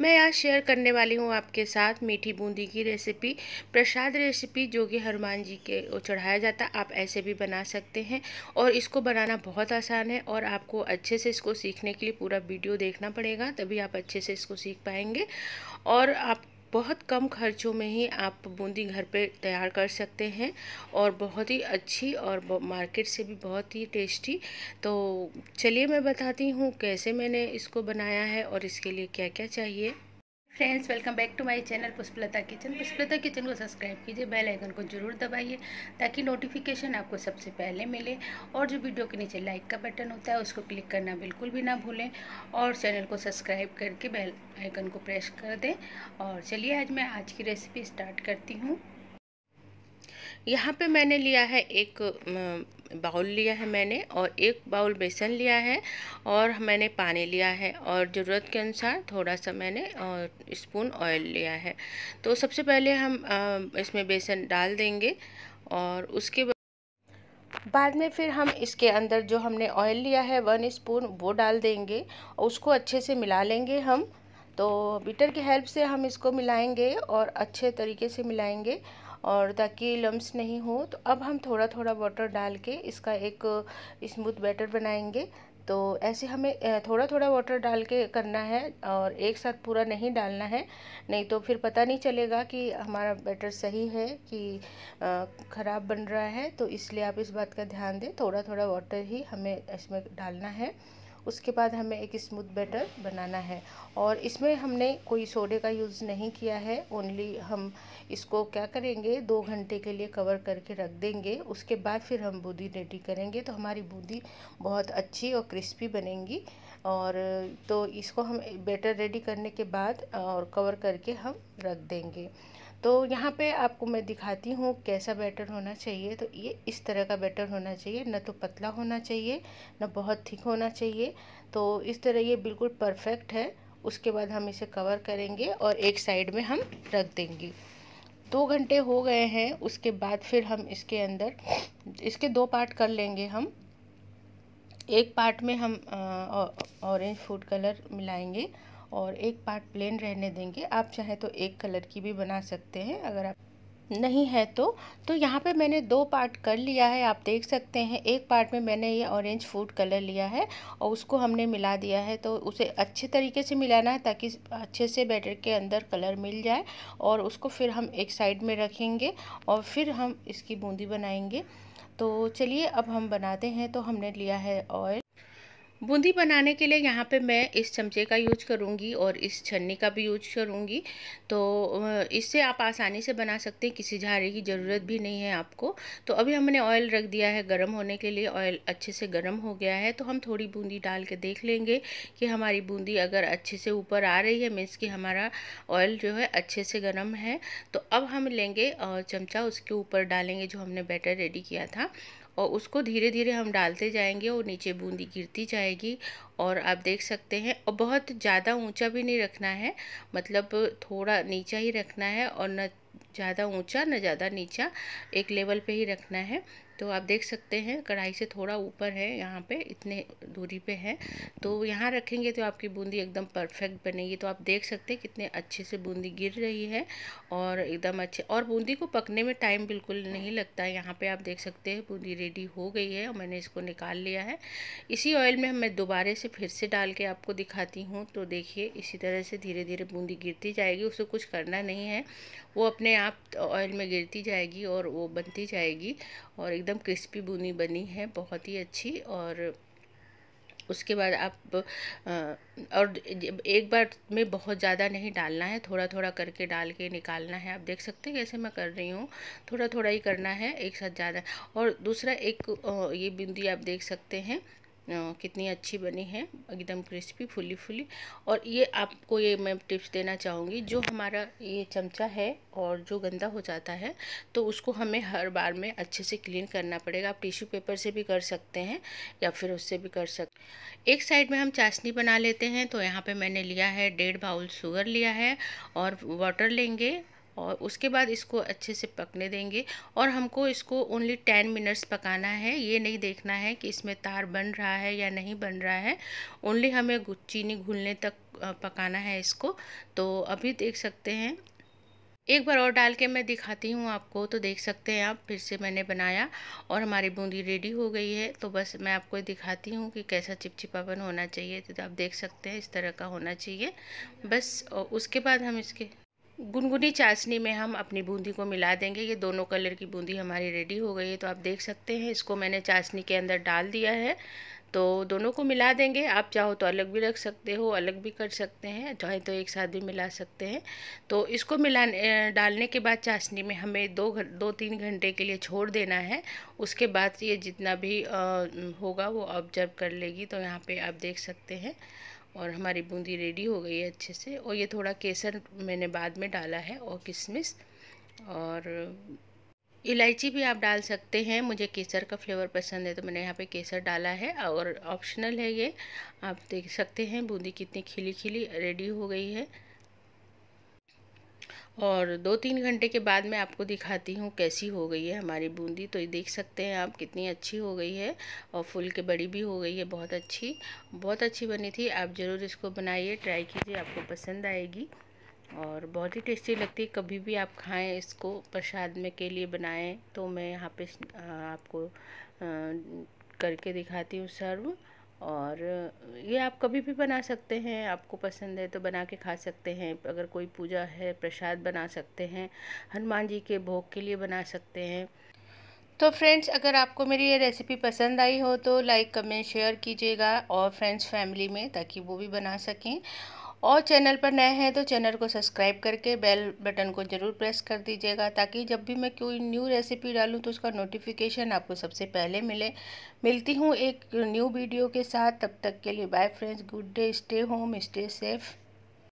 मैं आज शेयर करने वाली हूँ आपके साथ मीठी बूंदी की रेसिपी प्रसाद रेसिपी जो कि हनुमान जी के चढ़ाया जाता आप ऐसे भी बना सकते हैं और इसको बनाना बहुत आसान है और आपको अच्छे से इसको सीखने के लिए पूरा वीडियो देखना पड़ेगा तभी आप अच्छे से इसको सीख पाएंगे और आप बहुत कम खर्चों में ही आप बूंदी घर पे तैयार कर सकते हैं और बहुत ही अच्छी और मार्केट से भी बहुत ही टेस्टी तो चलिए मैं बताती हूँ कैसे मैंने इसको बनाया है और इसके लिए क्या क्या चाहिए friends welcome back to my channel Pushpalata kitchen Pushpalata kitchen को सब्सक्राइब कीजिए बेल आइकन को जरूर दबाइए ताकि नोटिफिकेशन आपको सबसे पहले मिले और जो वीडियो के नीचे लाइक का बटन होता है उसको क्लिक करना बिल्कुल भी ना भूलें और चैनल को सब्सक्राइब करके बेल आइकन को प्रेस कर दें और चलिए आज मैं आज की रेसिपी स्टार्ट करती हूँ यहाँ पर मैंने लिया है एक बाउल लिया है मैंने और एक बाउल बेसन लिया है और मैंने पानी लिया है और ज़रूरत के अनुसार थोड़ा सा मैंने और स्पून ऑयल लिया है तो सबसे पहले हम इसमें बेसन डाल देंगे और उसके बाद में फिर हम इसके अंदर जो हमने ऑयल लिया है वन स्पून वो डाल देंगे और उसको अच्छे से मिला लेंगे हम तो बीटर की हेल्प से हम इसको मिलाएंगे और अच्छे तरीके से मिलाएंगे और ताकि लम्स नहीं हो तो अब हम थोड़ा थोड़ा वाटर डाल के इसका एक स्मूथ बैटर बनाएंगे तो ऐसे हमें थोड़ा थोड़ा वाटर डाल के करना है और एक साथ पूरा नहीं डालना है नहीं तो फिर पता नहीं चलेगा कि हमारा बैटर सही है कि ख़राब बन रहा है तो इसलिए आप इस बात का ध्यान दें थोड़ा थोड़ा वाटर ही हमें इसमें डालना है उसके बाद हमें एक स्मूथ बैटर बनाना है और इसमें हमने कोई सोडे का यूज़ नहीं किया है ओनली हम इसको क्या करेंगे दो घंटे के लिए कवर करके रख देंगे उसके बाद फिर हम बूंदी रेडी करेंगे तो हमारी बूंदी बहुत अच्छी और क्रिस्पी बनेंगी और तो इसको हम बैटर रेडी करने के बाद और कवर करके हम रख देंगे तो यहाँ पे आपको मैं दिखाती हूँ कैसा बैटर होना चाहिए तो ये इस तरह का बैटर होना चाहिए ना तो पतला होना चाहिए ना बहुत थिक होना चाहिए तो इस तरह ये बिल्कुल परफेक्ट है उसके बाद हम इसे कवर करेंगे और एक साइड में हम रख देंगे दो घंटे हो गए हैं उसके बाद फिर हम इसके अंदर इसके दो पार्ट कर लेंगे हम एक पार्ट में हम ऑरेंज फूड कलर मिलाएंगे और एक पार्ट प्लेन रहने देंगे आप चाहे तो एक कलर की भी बना सकते हैं अगर आप नहीं है तो तो यहाँ पे मैंने दो पार्ट कर लिया है आप देख सकते हैं एक पार्ट में मैंने ये ऑरेंज फूड कलर लिया है और उसको हमने मिला दिया है तो उसे अच्छे तरीके से मिलाना है ताकि अच्छे से बैटर के अंदर कलर मिल जाए और उसको फिर हम एक साइड में रखेंगे और फिर हम इसकी बूंदी बनाएंगे तो चलिए अब हम बनाते हैं तो हमने लिया है ऑयल बूंदी बनाने के लिए यहाँ पे मैं इस चमचे का यूज करूँगी और इस छन्नी का भी यूज करूँगी तो इससे आप आसानी से बना सकते हैं किसी झारे की ज़रूरत भी नहीं है आपको तो अभी हमने ऑयल रख दिया है गर्म होने के लिए ऑयल अच्छे से गर्म हो गया है तो हम थोड़ी बूंदी डाल के देख लेंगे कि हमारी बूंदी अगर अच्छे से ऊपर आ रही है मीन्स कि हमारा ऑयल जो है अच्छे से गर्म है तो अब हम लेंगे चमचा उसके ऊपर डालेंगे जो हमने बैटर रेडी किया था और उसको धीरे धीरे हम डालते जाएंगे और नीचे बूंदी गिरती जाएगी और आप देख सकते हैं और बहुत ज़्यादा ऊंचा भी नहीं रखना है मतलब थोड़ा नीचा ही रखना है और न ज़्यादा ऊंचा न ज़्यादा नीचा एक लेवल पे ही रखना है तो आप देख सकते हैं कढ़ाई से थोड़ा ऊपर है यहाँ पे इतने दूरी पे है तो यहाँ रखेंगे तो आपकी बूंदी एकदम परफेक्ट बनेगी तो आप देख सकते हैं कितने अच्छे से बूंदी गिर रही है और एकदम अच्छे और बूंदी को पकने में टाइम बिल्कुल नहीं लगता है यहाँ पर आप देख सकते हैं बूंदी रेडी हो गई है और मैंने इसको निकाल लिया है इसी ऑयल में मैं दोबारे से फिर से डाल के आपको दिखाती हूँ तो देखिए इसी तरह से धीरे धीरे बूंदी गिरती जाएगी उसे कुछ करना नहीं है वो अपने आप ऑयल में गिरती जाएगी और वो बनती जाएगी और एकदम क्रिस्पी बुनी बनी है बहुत ही अच्छी और उसके बाद आप और एक बार में बहुत ज़्यादा नहीं डालना है थोड़ा थोड़ा करके डाल के निकालना है आप देख सकते हैं कैसे मैं कर रही हूँ थोड़ा थोड़ा ही करना है एक साथ ज़्यादा और दूसरा एक ये बिंदी आप देख सकते हैं कितनी अच्छी बनी है एकदम क्रिस्पी फुली फुली और ये आपको ये मैं टिप्स देना चाहूँगी जो हमारा ये चमचा है और जो गंदा हो जाता है तो उसको हमें हर बार में अच्छे से क्लीन करना पड़ेगा आप टिश्यू पेपर से भी कर सकते हैं या फिर उससे भी कर सकते एक साइड में हम चाशनी बना लेते हैं तो यहाँ पर मैंने लिया है डेढ़ बाउल शुगर लिया है और वाटर लेंगे और उसके बाद इसको अच्छे से पकने देंगे और हमको इसको ओनली टेन मिनट्स पकाना है ये नहीं देखना है कि इसमें तार बन रहा है या नहीं बन रहा है ओनली हमें चीनी घुलने तक पकाना है इसको तो अभी देख सकते हैं एक बार और डाल के मैं दिखाती हूँ आपको तो देख सकते हैं आप फिर से मैंने बनाया और हमारी बूंदी रेडी हो गई है तो बस मैं आपको दिखाती हूँ कि कैसा चिपचिपापन होना चाहिए तो आप देख सकते हैं इस तरह का होना चाहिए बस उसके बाद हम इसके गुनगुनी चाशनी में हम अपनी बूंदी को मिला देंगे ये दोनों कलर की बूंदी हमारी रेडी हो गई है तो आप देख सकते हैं इसको मैंने चाशनी के अंदर डाल दिया है तो दोनों को मिला देंगे आप चाहो तो अलग भी रख सकते हो अलग भी कर सकते हैं चाहे तो एक साथ भी मिला सकते हैं तो इसको मिला डालने के बाद चाशनी में हमें दो घ, दो तीन घंटे के लिए छोड़ देना है उसके बाद ये जितना भी आ, होगा वो ऑब्जर्व कर लेगी तो यहाँ पे आप देख सकते हैं और हमारी बूंदी रेडी हो गई है अच्छे से और ये थोड़ा केसर मैंने बाद में डाला है और किशमिश और इलायची भी आप डाल सकते हैं मुझे केसर का फ्लेवर पसंद है तो मैंने यहाँ पे केसर डाला है और ऑप्शनल है ये आप देख सकते हैं बूंदी कितनी खिली खिली रेडी हो गई है और दो तीन घंटे के बाद मैं आपको दिखाती हूँ कैसी हो गई है हमारी बूंदी तो ये देख सकते हैं आप कितनी अच्छी हो गई है और फुल के बड़ी भी हो गई है बहुत अच्छी बहुत अच्छी बनी थी आप ज़रूर इसको बनाइए ट्राई कीजिए आपको पसंद आएगी और बहुत ही टेस्टी लगती है कभी भी आप खाएं इसको प्रसाद में के लिए बनाएं तो मैं यहाँ पे आपको करके दिखाती हूँ सर्व और ये आप कभी भी बना सकते हैं आपको पसंद है तो बना के खा सकते हैं अगर कोई पूजा है प्रसाद बना सकते हैं हनुमान जी के भोग के लिए बना सकते हैं तो फ्रेंड्स अगर आपको मेरी ये रेसिपी पसंद आई हो तो लाइक कमेंट शेयर कीजिएगा और फ्रेंड्स फैमिली में ताकि वो भी बना सकें और चैनल पर नए हैं तो चैनल को सब्सक्राइब करके बेल बटन को ज़रूर प्रेस कर दीजिएगा ताकि जब भी मैं कोई न्यू रेसिपी डालूँ तो उसका नोटिफिकेशन आपको सबसे पहले मिले मिलती हूँ एक न्यू वीडियो के साथ तब तक के लिए bye friends good day stay home stay safe